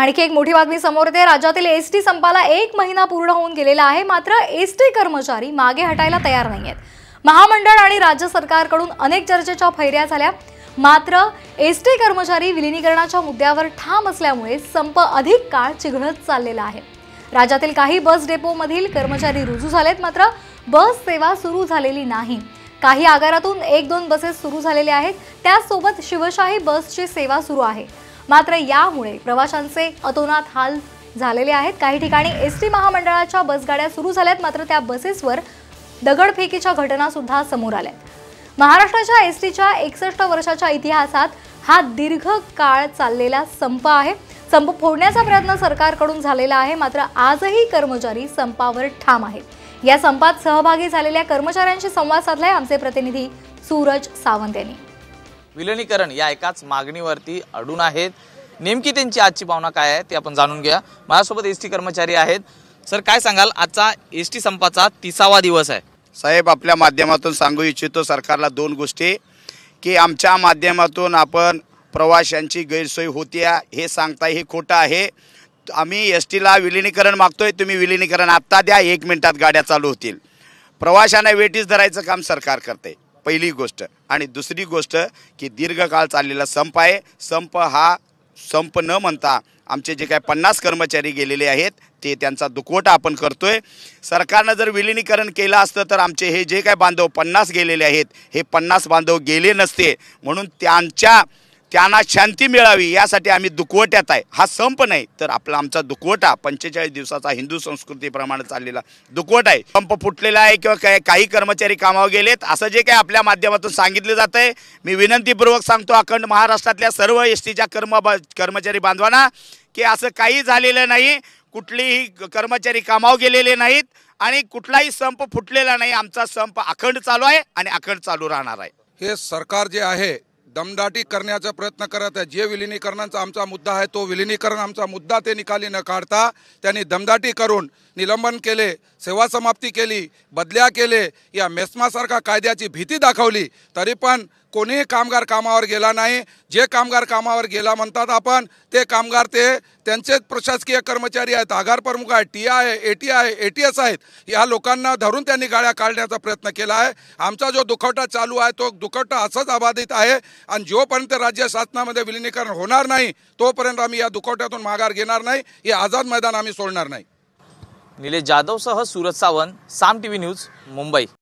आणखी एक मोठी बातमी समोर येते राज्यातील एस टी संपाला एक महिना पूर्ण होऊन गेलेला आहे मात्र एस टी कर्मचारी मागे हटायला तयार नाही आहेत महामंडळ आणि राज्य सरकारकडून अनेक चर्चेच्या फैऱ्या झाल्या मात्र एस टी कर्मचारी विलिनीकरणाच्या मुद्द्यावर ठाम असल्यामुळे संप अधिक काळ चिघळत चाललेला आहे राज्यातील काही बस डेपोमधील कर्मचारी रुजू झालेत मात्र बस सेवा सुरू झालेली नाही काही आगारातून एक दोन बसेस सुरू झालेल्या आहेत त्याचसोबत शिवशाही बसची सेवा सुरू आहे मात्र यामुळे प्रवाशांचे अतोनात हाल झालेले आहेत काही ठिकाणी एस टी महामंडळाच्या बसगाड्या सुरू झाल्यात मात्र त्या बसेसवर दगडफेकीच्या घटना सुद्धा समोर आल्या महाराष्ट्राच्या एस टीच्या एकसष्ट वर्षाच्या इतिहासात हा दीर्घ काळ चाललेला संप आहे संप फोडण्याचा प्रयत्न सरकारकडून झालेला आहे मात्र आजही कर्मचारी संपावर ठाम आहेत या संपात सहभागी झालेल्या कर्मचाऱ्यांशी संवाद साधलाय आमचे प्रतिनिधी सूरज सावंत यांनी विलनीकरण या एकाच मागणीवरती अडून आहेत नेमकी त्यांची आजची भावना काय आहे ते आपण जाणून घ्या माझ्यासोबत एस टी कर्मचारी आहेत सर काय सांगाल आजचा एस टी संपाचा तिसावा दिवस आहे साहेब आपल्या माध्यमातून सांगू इच्छितो सरकारला दोन गोष्टी की आमच्या माध्यमातून आपण प्रवाशांची गैरसोय होती हे सांगता हे खोटं आहे आम्ही एस टीला विलिनीकरण मागतोय तुम्ही विलिनीकरण आत्ता द्या एक मिनिटात गाड्या चालू होतील प्रवाशांना वेटीस धरायचं काम सरकार करते पहिली गोष्ट आणि दुसरी गोष्ट की दीर्घकाळ चाललेला संप आहे संप हा संप न म्हणता आमचे जे काय पन्नास कर्मचारी गेलेले आहेत ते त्यांचा दुखवटा आपण करतोय सरकारनं जर विलिनीकरण केलं असतं तर आमचे हे जे काय बांधव पन्नास गेलेले आहेत हे पन्नास बांधव गेले नसते म्हणून त्यांच्या त्यांना शांती मिळावी यासाठी आम्ही दुखवट्यात आहे हा संप नाही तर आपला आमचा दुखवटा पंचेचाळीस दिवसाचा हिंदू संस्कृतीप्रमाणे चाललेला दुखवटा आहे संप फुटलेला आहे किंवा काय काही कर्मचारी कामावर गेलेत असं जे काही आपल्या माध्यमातून सांगितलं जात आहे मी विनंतीपूर्वक सांगतो अखंड महाराष्ट्रातल्या सर्व एस टीच्या कर्म कर्मचारी बांधवांना की असं काही झालेलं नाही कुठलीही कर्मचारी कामावर गेलेले नाहीत आणि कुठलाही संप फुटलेला नाही आमचा संप अखंड चालू आहे आणि अखंड चालू राहणार आहे हे सरकार जे आहे दमदाटी करण्याचा प्रयत्न करत आहे जे विलिनीकरणांचा आमचा मुद्दा आहे तो विलिनीकरण आमचा मुद्दा ते निकाली न काढता त्यांनी दमदाटी करून निलंबन केले सेवा समाप्ती केली बदल्या केले या मेस्मासारखा कायद्याची भीती दाखवली तरी पण कोणीही कामगार कामावर गेला नाही जे कामगार कामावर गेला म्हणतात आपण ते कामगार ते त्यांचे प्रशासकीय कर्मचारी आहेत आगार प्रमुख आहेत T I A T I A T S आहेत या लोकांना धरून त्यांनी गाड्या काढण्याचा प्रयत्न केला आहे आमचा जो दुखवटा चालू आहे तो दुखवटा असाच अबाधित आहे आणि जोपर्यंत राज्य शासनामध्ये विलिनीकरण होणार नाही तोपर्यंत आम्ही या दुखवट्यातून माघार घेणार नाही हे आझाद मैदान आम्ही सोडणार नाही निलेश जाधवसह Suraj Sawant Saam T V news Mumbai